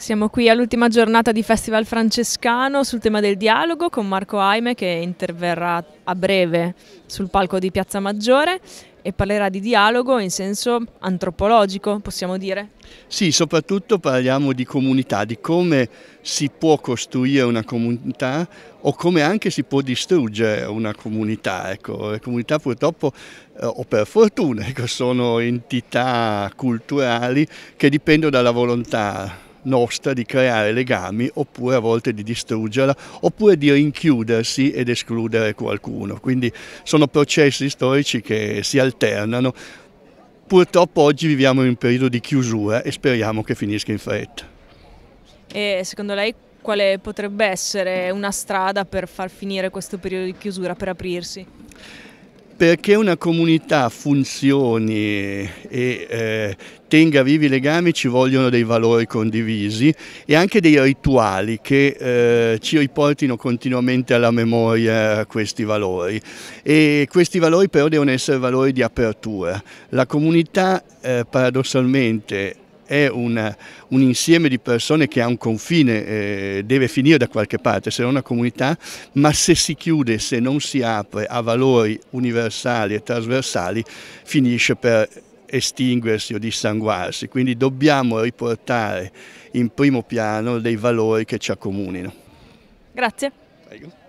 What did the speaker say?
Siamo qui all'ultima giornata di Festival Francescano sul tema del dialogo con Marco Aime che interverrà a breve sul palco di Piazza Maggiore e parlerà di dialogo in senso antropologico, possiamo dire. Sì, soprattutto parliamo di comunità, di come si può costruire una comunità o come anche si può distruggere una comunità. Ecco, le comunità purtroppo, eh, o per fortuna, ecco, sono entità culturali che dipendono dalla volontà nostra di creare legami oppure a volte di distruggerla oppure di rinchiudersi ed escludere qualcuno. Quindi sono processi storici che si alternano. Purtroppo oggi viviamo in un periodo di chiusura e speriamo che finisca in fretta. E secondo lei quale potrebbe essere una strada per far finire questo periodo di chiusura, per aprirsi? perché una comunità funzioni e eh, tenga vivi i legami ci vogliono dei valori condivisi e anche dei rituali che eh, ci riportino continuamente alla memoria questi valori. E questi valori però devono essere valori di apertura. La comunità eh, paradossalmente è un, un, insieme di persone che ha un confine, eh, deve finire da qualche parte, se non una comunità, ma se si chiude, se non si apre a valori universali e trasversali, finisce per estinguersi o dissanguarsi, quindi dobbiamo riportare in primo piano dei valori che ci accomunino. Grazie.